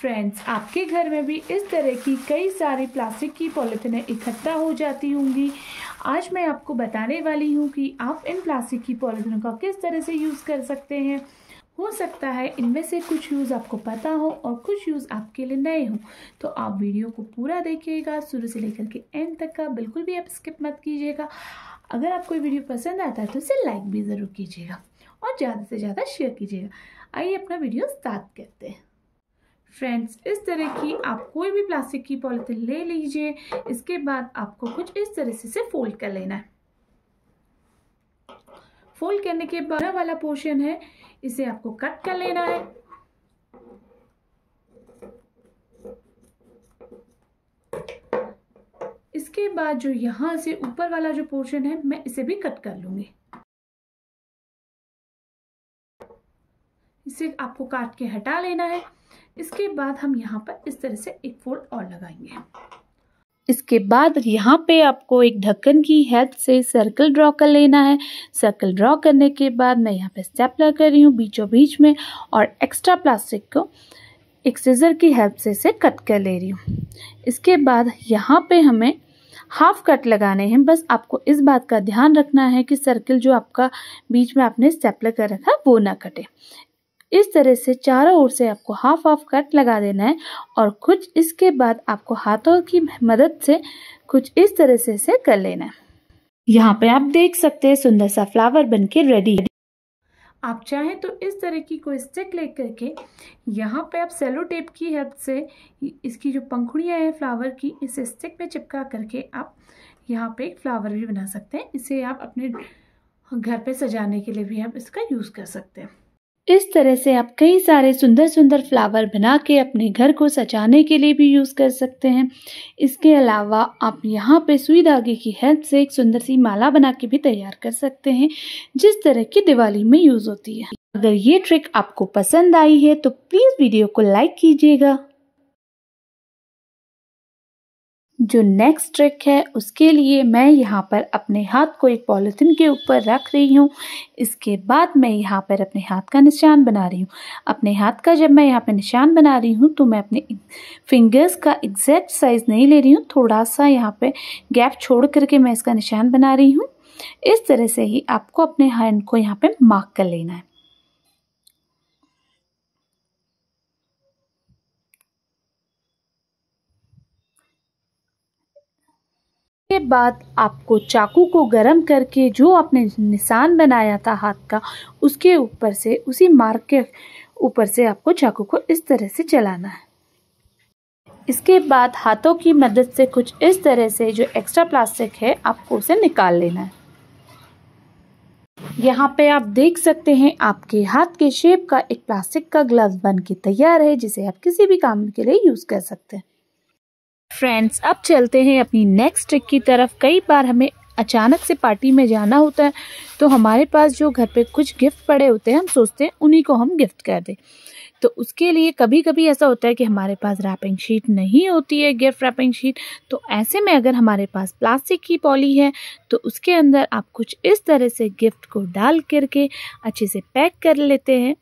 friends आपके घर में भी इस तरह की कई सारी प्लास्टिक की पॉलीथिनें इकट्ठा हो जाती होंगी आज मैं आपको बताने वाली हूँ कि आप इन प्लास्टिक की पॉलीथिनों का किस तरह से यूज़ कर सकते हैं हो सकता है इनमें से कुछ यूज़ आपको पता हो और कुछ यूज़ आपके लिए नए हो तो आप वीडियो को पूरा देखिएगा शुरू से लेकर के एंड तक का बिल्कुल भी आप स्किप मत कीजिएगा अगर आपको वीडियो पसंद आता है तो इसे लाइक भी ज़रूर कीजिएगा और ज़्यादा से ज़्यादा शेयर कीजिएगा आइए अपना वीडियो स्टार्ट करते हैं फ्रेंड्स इस तरह की आप कोई भी प्लास्टिक की पॉलिथीन ले लीजिए इसके बाद आपको कुछ इस तरह से, इसे फोल्ड कर लेना है फोल्ड करने के बाद वाला पोर्शन है इसे आपको कट कर लेना है इसके बाद जो यहां से ऊपर वाला जो पोर्शन है मैं इसे भी कट कर लूंगी इसे आपको काट के हटा लेना है इसके बाद हम यहाँ पर इस तरह से एक फोल्ड और लगाएंगे इसके बाद यहाँ पे आपको एक ढक्कन की हेल्प से सर्कल ड्रॉ कर लेना है सर्कल ड्रॉ करने के बाद मैं यहाँ पे स्टेपलर कर रही हूँ बीचों बीच में और एक्स्ट्रा प्लास्टिक को एक सीज़र की हेल्प से इसे कट कर ले रही हूँ इसके बाद यहाँ पे हमें हाफ कट लगाने हैं बस आपको इस बात का ध्यान रखना है कि सर्कल जो आपका बीच में आपने स्टेपलर कर रखा वो ना कटे इस तरह से चारों ओर से आपको हाफ हाफ कट लगा देना है और कुछ इसके बाद आपको हाथों की मदद से कुछ इस तरह से इसे कर लेना है यहाँ पे आप देख सकते हैं सुंदर सा फ्लावर बनके रेडी आप चाहें तो इस तरह की कोई स्टिक ले करके यहाँ पे आप सेलो टेप की हेल्प से इसकी जो पंखुड़ियाँ हैं फ्लावर की इसे स्टिक में चिपका करके आप यहाँ पे एक फ्लावर भी बना सकते हैं इसे आप अपने घर पे सजाने के लिए भी आप इसका यूज़ कर सकते हैं इस तरह से आप कई सारे सुंदर सुंदर फ्लावर बना के अपने घर को सजाने के लिए भी यूज़ कर सकते हैं इसके अलावा आप यहाँ पे सुई धागे की हेल्प से एक सुंदर सी माला बना के भी तैयार कर सकते हैं जिस तरह की दिवाली में यूज़ होती है अगर ये ट्रिक आपको पसंद आई है तो प्लीज़ वीडियो को लाइक कीजिएगा जो नेक्स्ट ट्रिक है उसके लिए मैं यहाँ पर अपने हाथ को एक पॉलिथिन के ऊपर रख रही हूँ इसके बाद मैं यहाँ पर अपने हाथ का निशान बना रही हूँ अपने हाथ का जब मैं यहाँ पर निशान बना रही हूँ तो मैं अपने फिंगर्स का एग्जैक्ट साइज़ नहीं ले रही हूँ थोड़ा सा यहाँ पर गैप छोड़ करके मैं इसका निशान बना रही हूँ इस तरह से ही आपको अपने हैंड को यहाँ पर मार्क कर लेना है उसके बाद आपको चाकू को गर्म करके जो आपने निशान बनाया था हाथ का उसके ऊपर से उसी मार्क के ऊपर से आपको चाकू को इस तरह से चलाना है इसके बाद हाथों की मदद से कुछ इस तरह से जो एक्स्ट्रा प्लास्टिक है आपको उसे निकाल लेना है यहाँ पे आप देख सकते हैं आपके हाथ के शेप का एक प्लास्टिक का ग्लव बन के तैयार है जिसे आप किसी भी काम के लिए यूज़ कर सकते हैं फ्रेंड्स अब चलते हैं अपनी नेक्स्ट ट्रिक की तरफ कई बार हमें अचानक से पार्टी में जाना होता है तो हमारे पास जो घर पे कुछ गिफ्ट पड़े होते हैं हम सोचते हैं उन्हीं को हम गिफ्ट कर दें तो उसके लिए कभी कभी ऐसा होता है कि हमारे पास रैपिंग शीट नहीं होती है गिफ्ट रैपिंग शीट तो ऐसे में अगर हमारे पास प्लास्टिक की पॉली है तो उसके अंदर आप कुछ इस तरह से गिफ्ट को डाल करके अच्छे से पैक कर लेते हैं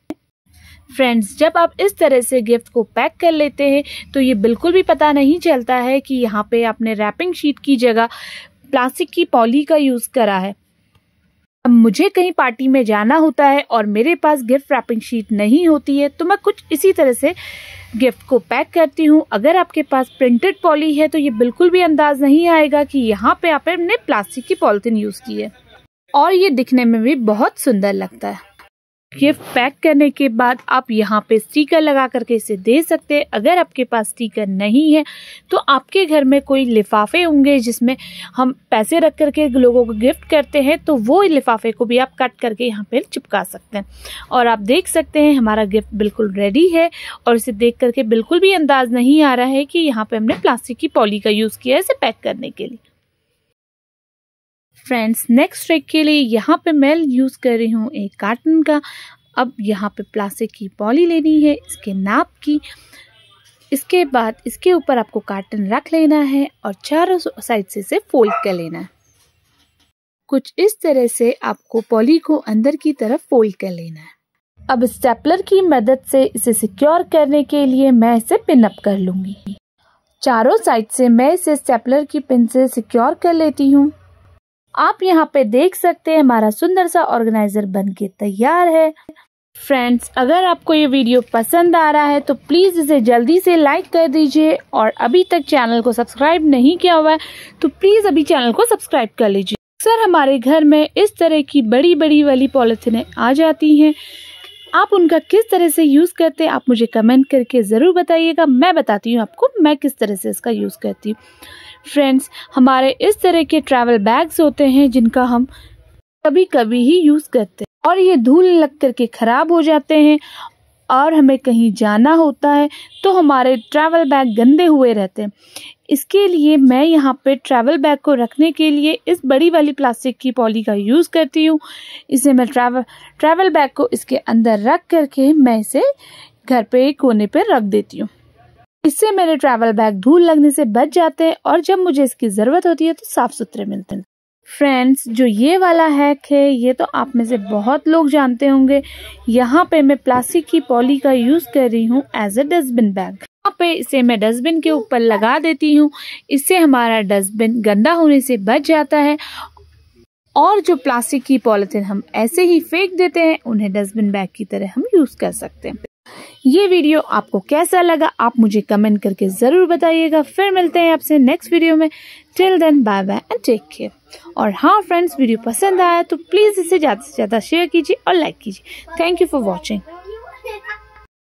फ्रेंड्स जब आप इस तरह से गिफ्ट को पैक कर लेते हैं तो ये बिल्कुल भी पता नहीं चलता है कि यहाँ पे आपने रैपिंग शीट की जगह प्लास्टिक की पॉली का यूज़ करा है अब मुझे कहीं पार्टी में जाना होता है और मेरे पास गिफ्ट रैपिंग शीट नहीं होती है तो मैं कुछ इसी तरह से गिफ्ट को पैक करती हूँ अगर आपके पास प्रिंटेड पॉली है तो ये बिल्कुल भी अंदाज नहीं आएगा कि यहाँ पे आपने प्लास्टिक की पॉलिथिन यूज़ की है और ये दिखने में भी बहुत सुंदर लगता है ये पैक करने के बाद आप यहाँ पे स्टीकर लगा करके इसे दे सकते हैं अगर आपके पास स्टीकर नहीं है तो आपके घर में कोई लिफाफे होंगे जिसमें हम पैसे रख करके लोगों को गिफ्ट करते हैं तो वो लिफाफे को भी आप कट करके यहाँ पर चिपका सकते हैं और आप देख सकते हैं हमारा गिफ्ट बिल्कुल रेडी है और इसे देख करके बिल्कुल भी अंदाज़ नहीं आ रहा है कि यहाँ पर हमने प्लास्टिक की पॉली का यूज़ किया है इसे पैक करने के लिए फ्रेंड्स नेक्स्ट ट्रिक के लिए यहाँ पे मैं यूज़ कर रही हूँ एक कार्टन का अब यहाँ पे प्लास्टिक की पॉली लेनी है इसके नाप की इसके बाद इसके ऊपर आपको कार्टन रख लेना है और चारों साइड से इसे फोल्ड कर लेना है कुछ इस तरह से आपको पॉली को अंदर की तरफ फोल्ड कर लेना है अब स्टेपलर की मदद से इसे सिक्योर करने के लिए मैं इसे पिनअप कर लूँगी चारों साइड से मैं इसे स्टेपलर की पिन से सिक्योर कर लेती हूँ आप यहाँ पे देख सकते हैं हमारा सुंदर सा ऑर्गेनाइजर बन के तैयार है फ्रेंड्स अगर आपको ये वीडियो पसंद आ रहा है तो प्लीज़ इसे जल्दी से लाइक कर दीजिए और अभी तक चैनल को सब्सक्राइब नहीं किया हुआ है तो प्लीज़ अभी चैनल को सब्सक्राइब कर लीजिए अक्सर हमारे घर में इस तरह की बड़ी बड़ी वाली पॉलीथीनें आ जाती हैं आप उनका किस तरह से यूज़ करते हैं आप मुझे कमेंट करके ज़रूर बताइएगा मैं बताती हूँ आपको मैं किस तरह से इसका यूज़ करती हूँ फ्रेंड्स हमारे इस तरह के ट्रैवल बैग्स होते हैं जिनका हम कभी कभी ही यूज़ करते हैं और ये धूल लग करके ख़राब हो जाते हैं और हमें कहीं जाना होता है तो हमारे ट्रैवल बैग गंदे हुए रहते हैं इसके लिए मैं यहाँ पे ट्रैवल बैग को रखने के लिए इस बड़ी वाली प्लास्टिक की पॉली का यूज़ करती हूँ इसे मैं ट्रैवल ट्रैवल बैग को इसके अंदर रख करके मैं इसे घर पे कोने पर रख देती हूँ इससे मेरे ट्रैवल बैग धूल लगने से बच जाते हैं और जब मुझे इसकी ज़रूरत होती है तो साफ़ सुथरे मिलते हैं फ्रेंड्स जो ये वाला हैक है ये तो आप में से बहुत लोग जानते होंगे यहाँ पे मैं प्लास्टिक की पॉली का यूज़ कर रही हूँ एज ए डस्टबिन बैग यहाँ पे इसे मैं डस्टबिन के ऊपर लगा देती हूँ इससे हमारा डस्टबिन गंदा होने से बच जाता है और जो प्लास्टिक की पॉलिथिन हम ऐसे ही फेंक देते हैं उन्हें डस्टबिन बैग की तरह हम यूज़ कर सकते हैं ये वीडियो आपको कैसा लगा आप मुझे कमेंट करके ज़रूर बताइएगा फिर मिलते हैं आपसे नेक्स्ट वीडियो में till then bye bye and take care और हाँ फ्रेंड्स वीडियो पसंद आया तो प्लीज़ इसे ज़्यादा से ज़्यादा शेयर कीजिए और लाइक कीजिए थैंक यू फॉर वॉचिंग